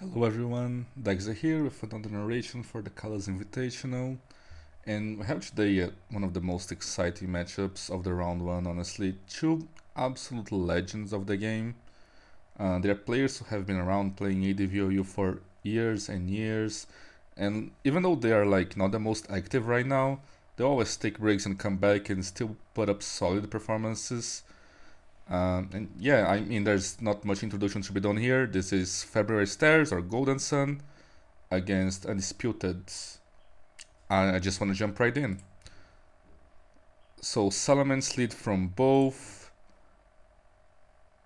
Hello everyone, Daxa here with another narration for the Colors Invitational and we have today uh, one of the most exciting matchups of the round one honestly, two absolute legends of the game. Uh, there are players who have been around playing ADVOU for years and years and even though they are like not the most active right now, they always take breaks and come back and still put up solid performances um, and yeah, I mean, there's not much introduction to be done here. This is February Stairs or Golden Sun against Undisputed. I, I just want to jump right in. So Solomon's lead from both.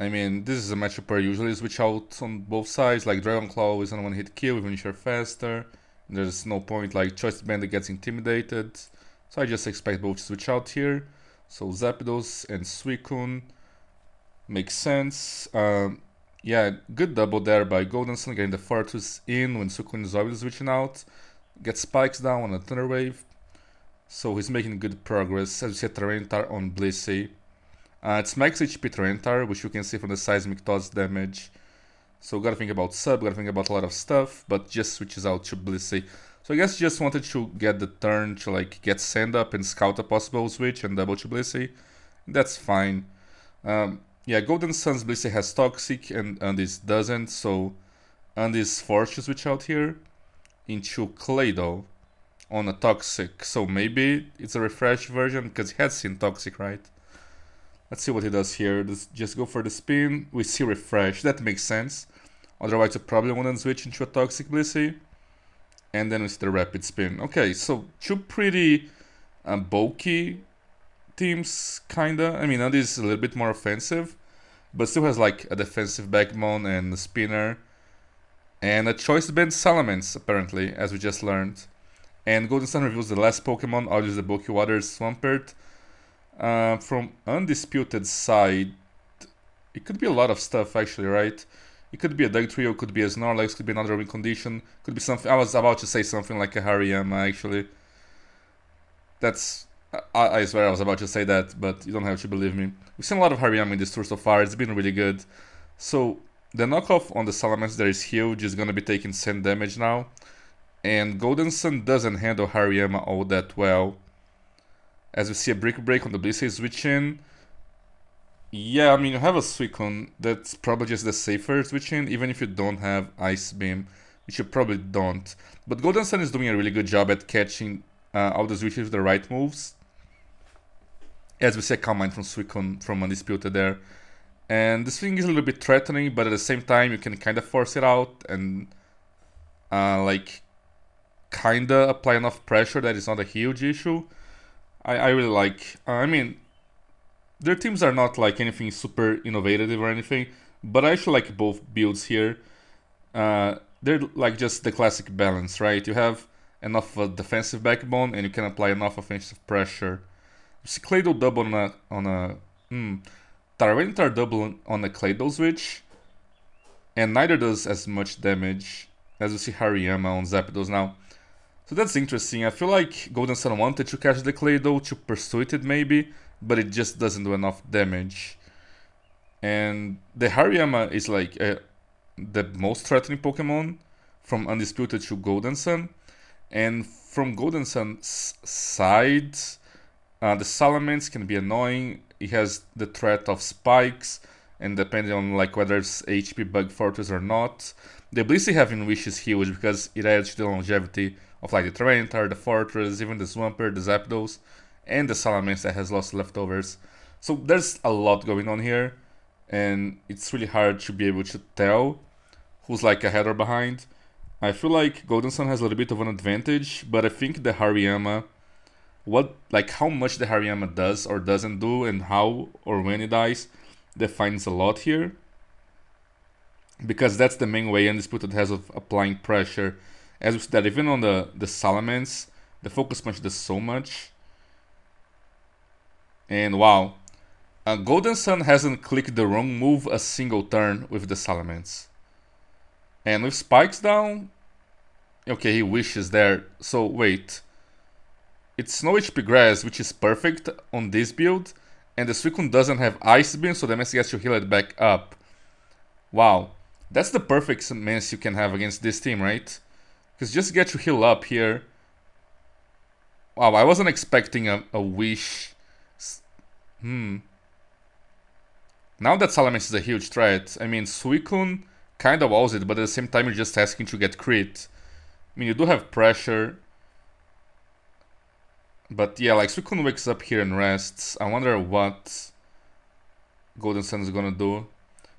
I mean, this is a matchup where usually switch out on both sides. Like Dragon Claw is on one hit kill, even if you're faster. There's no point like Choice Bandit gets intimidated. So I just expect both to switch out here. So Zapdos and Suicune Makes sense. Um, yeah, good double there by Goldenson, getting the Fortus in when Sukun is always reaching out. Gets spikes down on a Thunder Wave. So he's making good progress. As you see, Tarantar on Blissey. Uh, it's max HP Tarantar, which you can see from the Seismic Toss damage. So gotta think about sub, gotta think about a lot of stuff, but just switches out to Blissey. So I guess just wanted to get the turn to like get send up and scout a possible switch and double to Blissey. That's fine. Um, yeah, Golden Sun's Blissey has Toxic and Andes doesn't, so Andes forced to switch out here into Claydol on a Toxic. So maybe it's a refresh version because he had seen Toxic, right? Let's see what he does here. Let's just go for the spin. We see refresh. That makes sense. Otherwise, you probably wouldn't switch into a Toxic Blissey. And then it's the rapid spin. Okay, so two pretty um, bulky teams, kinda. I mean, Andy is a little bit more offensive, but still has like a defensive backbone and a spinner, and a choice to ban Salamence apparently, as we just learned. And Golden Sun reveals the last Pokemon, Aldous the bulky Waters Swampert. Uh, from Undisputed side, it could be a lot of stuff actually, right? It could be a Dug Trio, could be a Snorlax, could be another win condition, could be something. I was about to say something like a Hariyama actually. That's I, I, swear I was about to say that, but you don't have to believe me. We've seen a lot of Hariyama in this tour so far, it's been really good. So the knockoff on the Salamence that is huge is gonna be taking sand damage now. And Golden Sun doesn't handle Hariyama all that well. As we see a Brick Break on the Blissey switch in. Yeah, I mean, you have a Suicune, that's probably just the safer switch in, even if you don't have Ice Beam, which you probably don't. But Golden Sun is doing a really good job at catching uh, all the switches with the right moves as we see a combine from Suicune from Undisputed there. And this thing is a little bit threatening, but at the same time, you can kind of force it out and uh, like kind of apply enough pressure that it's not a huge issue. I, I really like. Uh, I mean, their teams are not like anything super innovative or anything, but I actually like both builds here. Uh, they're like just the classic balance, right? You have enough of a defensive backbone and you can apply enough offensive pressure Claydol double on a on a mm, Tyranitar double on a Claydol switch. And neither does as much damage as you see Hariyama on Zapdos now. So that's interesting. I feel like Golden Sun wanted to catch the Claydol to pursue it maybe, but it just doesn't do enough damage. And the Hariyama is like uh, the most threatening Pokemon from Undisputed to Golden Sun. And from Golden Sun's side, uh, the Salamence can be annoying. It has the threat of spikes, and depending on like whether it's HP Bug Fortress or not. The Blissey having Wish is huge because it adds to the longevity of like the Tyranitar, the Fortress, even the Swamper, the Zapdos, and the Salamence that has lost leftovers. So there's a lot going on here, and it's really hard to be able to tell who's like ahead or behind. I feel like Golden Sun has a little bit of an advantage, but I think the Hariyama what like how much the Hariyama does or doesn't do and how or when it dies defines a lot here because that's the main way Undisputed has of applying pressure as we said even on the the Salamence the focus punch does so much and wow uh, Golden Sun hasn't clicked the wrong move a single turn with the Salamence and with spikes down okay he wishes there so wait it's Snow HP Grass, which is perfect on this build, and the Suicune doesn't have Ice Beam, so the Mance gets to heal it back up. Wow, that's the perfect Mance you can have against this team, right? Because just get to heal up here. Wow, I wasn't expecting a, a Wish. Hmm. Now that Salamence is a huge threat, I mean, Suicune kind of walls it, but at the same time you're just asking to get crit. I mean, you do have pressure, but yeah, like Suikun wakes up here and rests. I wonder what Golden Sun is gonna do.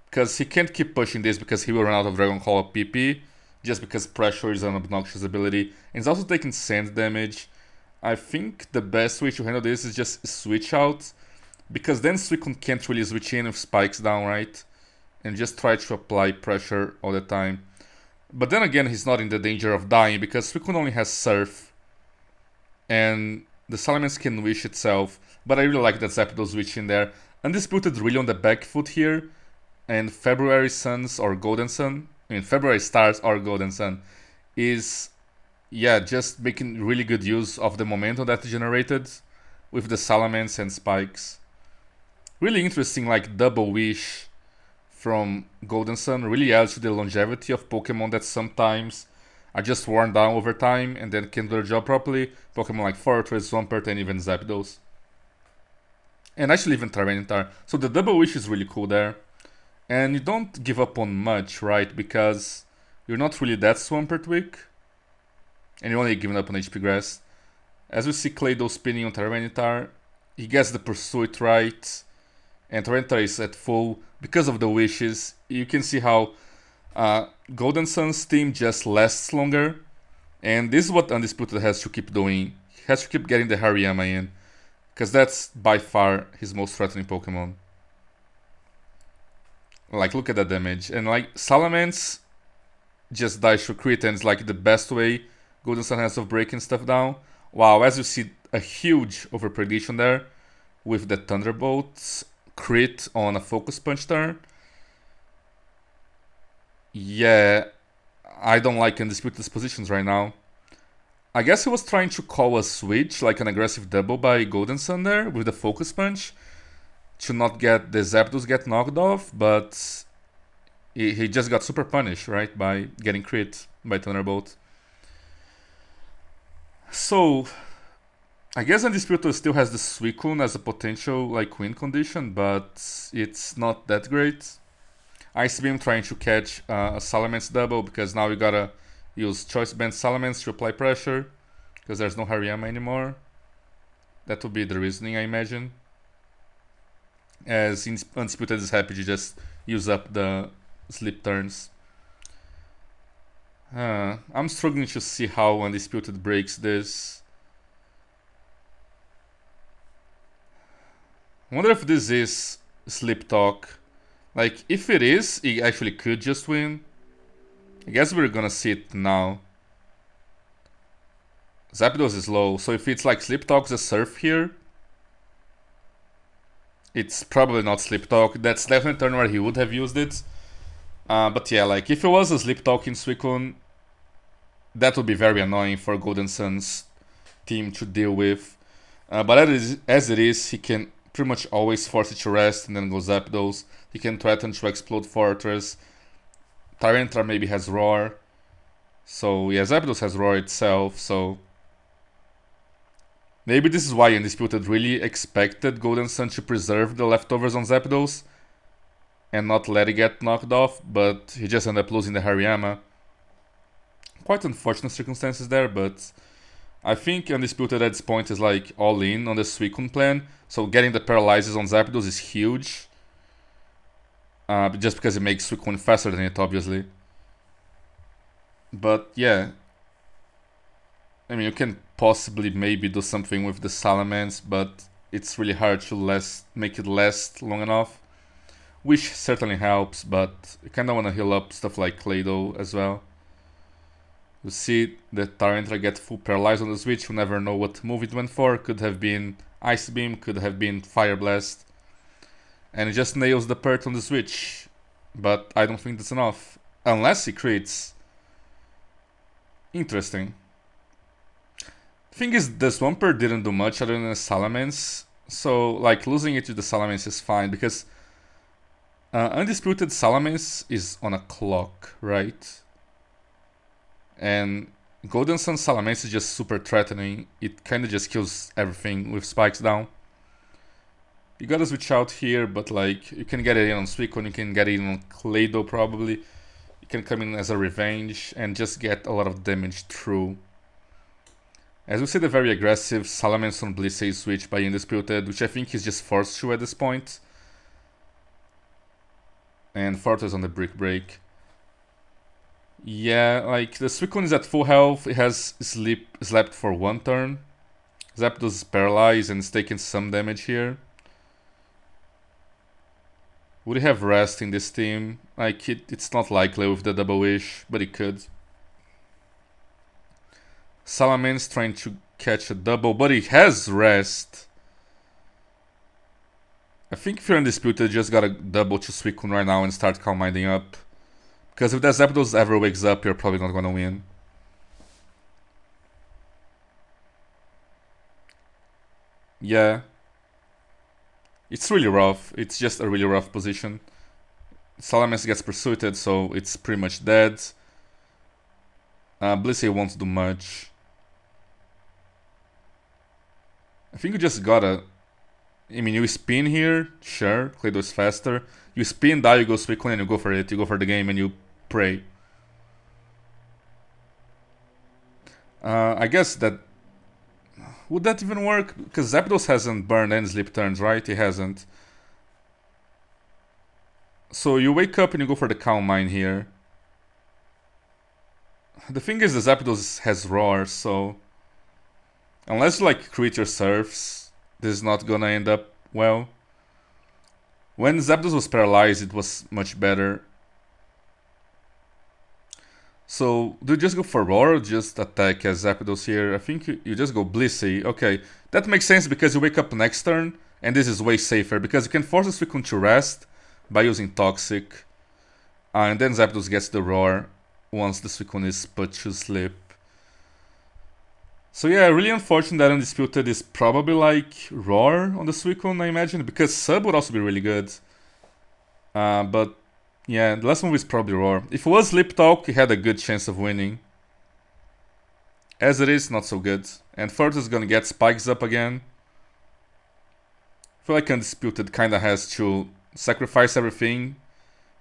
Because he can't keep pushing this because he will run out of Dragon Call PP. Just because pressure is an obnoxious ability. And he's also taking sand damage. I think the best way to handle this is just switch out. Because then Suicune can't really switch in with spikes down, right? And just try to apply pressure all the time. But then again, he's not in the danger of dying because Suicune only has Surf. And the Salaman can wish itself, but I really like that Zapdos wish in there. Undisputed really on the back foot here, and February Suns or Golden Sun, I mean February Stars or Golden Sun, is yeah just making really good use of the momentum that generated with the Salamence and Spikes. Really interesting like double wish from Golden Sun really adds to the longevity of Pokemon that sometimes I just worn down over time and then can do their job properly, Pokemon like Fortress, Swampert, and even Zapdos. And actually even Tyranitar, so the double wish is really cool there. And you don't give up on much, right, because you're not really that Swampert weak. And you're only giving up on HP Grass. As we see Claydol spinning on Tyranitar, he gets the Pursuit right, and Tyranitar is at full. Because of the wishes, you can see how uh, Golden Sun's team just lasts longer, and this is what Undisputed has to keep doing. He has to keep getting the Hariyama in, because that's by far his most threatening Pokemon. Like, look at that damage. And like, Salamence just dies to crit, and it's like the best way Golden Sun has of breaking stuff down. Wow, as you see, a huge overprediction there with the Thunderbolts crit on a Focus Punch turn. Yeah, I don't like undisputed's positions right now. I guess he was trying to call a switch, like an aggressive double by Goldenson there with the focus punch to not get the Zapdos get knocked off, but he, he just got super punished, right, by getting crit by Thunderbolt. So, I guess Undisputed still has the Suicune as a potential like win condition, but it's not that great. Beam trying to catch uh, a Salamence double because now you gotta use choice band Salamence to apply pressure because there's no Hariyama anymore. That would be the reasoning I imagine. As Undisputed is happy to just use up the slip turns. Uh, I'm struggling to see how Undisputed breaks this. wonder if this is slip talk like, if it is, he actually could just win. I guess we're gonna see it now. Zapdos is low, so if it's like Sleep Talk the Surf here, it's probably not Sleep Talk. That's definitely turn where he would have used it. Uh, but yeah, like, if it was a Sleep Talk in Suicune, that would be very annoying for Golden Sun's team to deal with. Uh, but as as it is, he can pretty much always forces to rest and then goes Zapdos. He can threaten to explode Fortress. Tyrantra maybe has Roar. So yeah, Zapdos has Roar itself, so... Maybe this is why Undisputed really expected Golden Sun to preserve the leftovers on Zapdos and not let it get knocked off, but he just ended up losing the Hariyama. Quite unfortunate circumstances there, but I think Undisputed at this point is like all in on the Suicune plan. So getting the paralyzes on Zapdos is huge. Uh, just because it makes Suicune faster than it, obviously. But yeah. I mean, you can possibly maybe do something with the Salamence, but it's really hard to last, make it last long enough. Which certainly helps, but I kind of want to heal up stuff like Claydol as well. You see that Tyrantula get full paralyzed on the switch, you never know what move it went for, could have been Ice Beam, could have been Fire Blast. And it just nails the Pert on the switch. But I don't think that's enough. Unless he creates. Interesting. Thing is, the Swampert didn't do much other than Salamence. So, like, losing it to the Salamence is fine, because... Uh, Undisputed Salamence is on a clock, right? And Golden Sun Salamence is just super threatening. It kind of just kills everything with spikes down. You gotta switch out here, but like you can get it in on Suicune, you can get it in on Clado probably. You can come in as a revenge and just get a lot of damage through. As we see the very aggressive Salamence on Blissey switch by Indisputed, which I think he's just forced to at this point. And Fortress on the Brick Break. Yeah, like the Suicune is at full health. It has sleep slept for one turn. Zapdos is paralyzed and is taking some damage here. Would it have rest in this team? Like it, it's not likely with the double wish, but it could. Salamence trying to catch a double, but he has rest. I think if you're undisputed, you just gotta double to Suicune right now and start calm minding up. Because if that Zapdos ever wakes up, you're probably not gonna win. Yeah. It's really rough. It's just a really rough position. Salamence gets pursued, so it's pretty much dead. Uh, Blissey won't do much. I think you just gotta... I mean, you spin here, sure, Clay is faster. You spin, die, you go Suicune, and you go for it. You go for the game, and you prey. Uh, I guess that would that even work? Because Zapdos hasn't burned and sleep turns, right? He hasn't. So you wake up and you go for the Calm Mine here. The thing is the Zapdos has Roar, so... Unless like creature surfs, this is not gonna end up well. When Zapdos was paralyzed, it was much better. So do you just go for roar, or just attack as Zapdos here? I think you, you just go Blissey. Okay, that makes sense because you wake up next turn and this is way safer because you can force the Suicune to rest by using Toxic. Uh, and then Zapdos gets the Roar once the Suicune is put to sleep. So yeah, really unfortunate that Undisputed is probably like Roar on the Suicune, I imagine, because Sub would also be really good. Uh, but yeah, the last move is probably Roar. If it was lip Talk, he had a good chance of winning. As it is, not so good. And Furt is gonna get Spikes up again. I feel like Undisputed kinda has to sacrifice everything,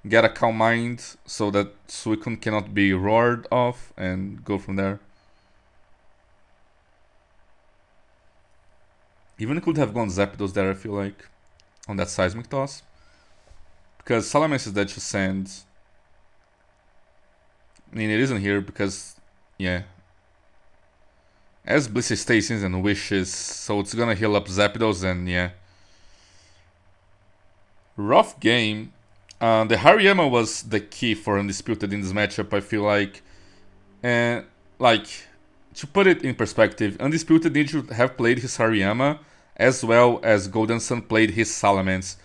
get a calm mind, so that Suicune cannot be roared off, and go from there. Even could have gone Zapdos there, I feel like, on that Seismic Toss. Because Salamence is that you send, I mean, it isn't here because, yeah. As Blissey Stations and Wishes, so it's gonna heal up Zapdos and yeah. Rough game. Uh, the Hariyama was the key for Undisputed in this matchup, I feel like. And, like, to put it in perspective, Undisputed needs to have played his Hariyama as well as Golden Sun played his Salamence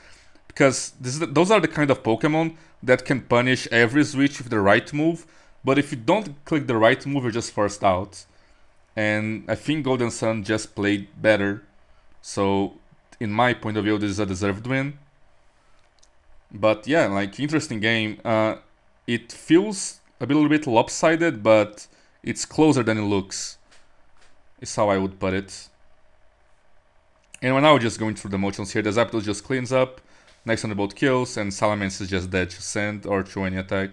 because those are the kind of Pokemon that can punish every switch with the right move. But if you don't click the right move, you're just forced out. And I think Golden Sun just played better. So, in my point of view, this is a deserved win. But yeah, like interesting game. Uh, it feels a little bit lopsided, but it's closer than it looks. Is how I would put it. And we're now just going through the motions here. The Zapdos just cleans up. Next on the boat kills, and Salamence is just dead to send or to any attack.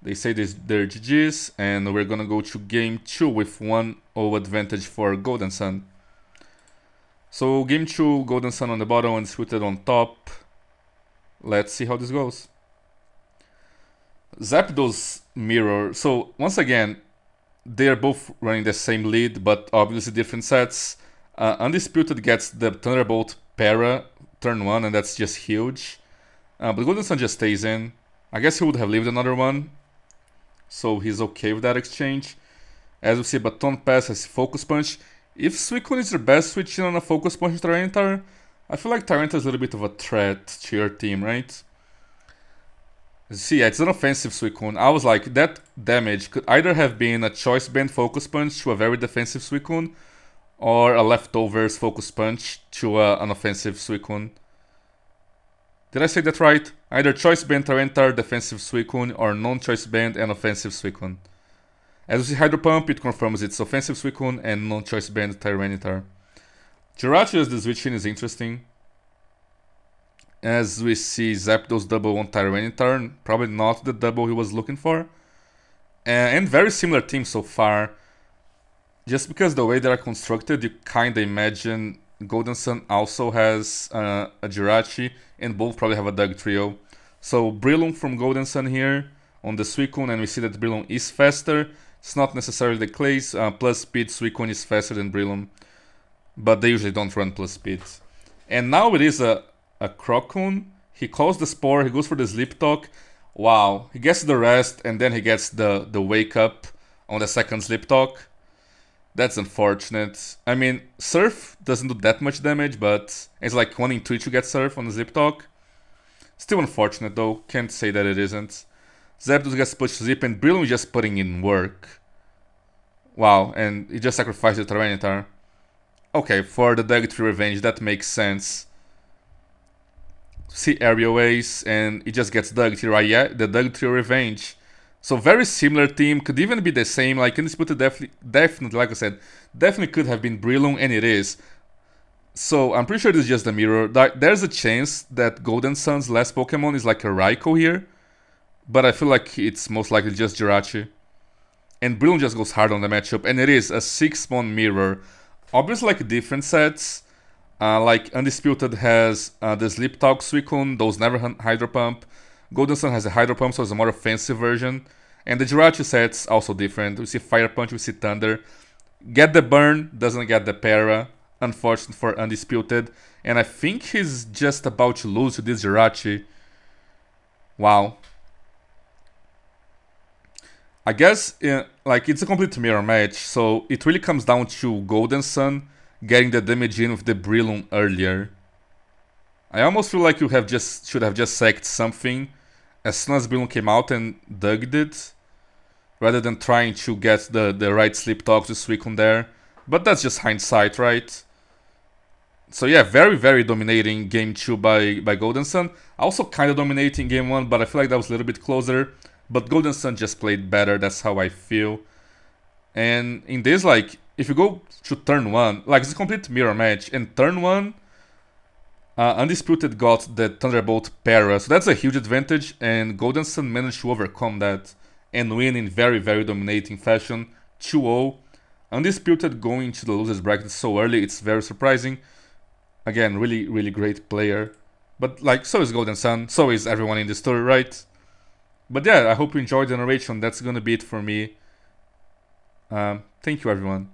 They say this, they're GG's, and we're gonna go to game 2 with 1-0 advantage for Golden Sun. So game 2, Golden Sun on the bottom, and Undisputed on top. Let's see how this goes. Zapdos Mirror, so once again, they are both running the same lead, but obviously different sets. Uh, Undisputed gets the Thunderbolt Para turn one, and that's just huge. Uh, but Golden Sun just stays in. I guess he would have lived another one, so he's okay with that exchange. As we see, Baton Pass has Focus Punch. If Suicune is your best switching on a Focus Punch Tyranitar, I feel like Tyranitar is a little bit of a threat to your team, right? See, yeah, it's an offensive Suicune. I was like, that damage could either have been a choice band Focus Punch to a very defensive Suicune, or a leftovers focus punch to uh, an offensive Suicune. Did I say that right? Either choice band Tyranitar, defensive Suicune, or non-choice band and offensive Suicune. As see Hydro Pump, it confirms its offensive Suicune and non-choice band Tyranitar. Jirachi as the switching is interesting. As we see Zapdos double on Tyranitar, probably not the double he was looking for. Uh, and very similar team so far just because the way they are constructed, you kind of imagine Golden Sun also has uh, a Jirachi, and both probably have a Dug trio. So Brillum from Golden Sun here on the Suicune, and we see that Brillum is faster. It's not necessarily the case, uh, plus speed, Suicune is faster than Brillum, but they usually don't run plus speed. And now it is a, a Crocune, he calls the Spore, he goes for the Sleep Talk, wow, he gets the rest, and then he gets the, the Wake Up on the second Sleep Talk. That's unfortunate. I mean, Surf doesn't do that much damage, but it's like 1 in 3 to get Surf on the Zip Talk. Still unfortunate though, can't say that it isn't. Zapdos gets pushed to Zip and Brilliant is just putting in work. Wow, and he just sacrificed the Tyranitar. Okay, for the Dagger Tree Revenge, that makes sense. See Aerial Ace, and it just gets Dagger right? Yeah, the Dagger Tree Revenge so very similar team, could even be the same. Like Undisputed definitely, definitely, like I said, definitely could have been Brillum, and it is. So I'm pretty sure this is just a mirror. There's a chance that Golden Sun's last Pokemon is like a Raikou here, but I feel like it's most likely just Jirachi. And Brillum just goes hard on the matchup, and it is a six-mon mirror. Obviously, like different sets. Uh, like Undisputed has uh, the Sleep Talk Suicune, those never Hydro Pump. Golden Sun has a Hydro Pump, so it's a more offensive version. And the Jirachi set's also different. We see Fire Punch, we see Thunder. Get the burn, doesn't get the para. Unfortunate for Undisputed. And I think he's just about to lose to this Jirachi. Wow. I guess uh, like it's a complete mirror match, so it really comes down to Golden Sun getting the damage in with the Brillum earlier. I almost feel like you have just should have just sacked something as soon as Bruno came out and dug it, rather than trying to get the, the right slip talk to on there. But that's just hindsight, right? So yeah, very, very dominating game two by, by Golden Sun. Also kind of dominating game one, but I feel like that was a little bit closer. But Golden Sun just played better, that's how I feel. And in this, like, if you go to turn one, like it's a complete mirror match, and turn one uh, Undisputed got the Thunderbolt para, so that's a huge advantage, and Golden Sun managed to overcome that and win in very, very dominating fashion, 2-0. Undisputed going to the losers bracket so early, it's very surprising. Again, really, really great player. But, like, so is Golden Sun, so is everyone in this story, right? But yeah, I hope you enjoyed the narration, that's gonna be it for me. Um, thank you, everyone.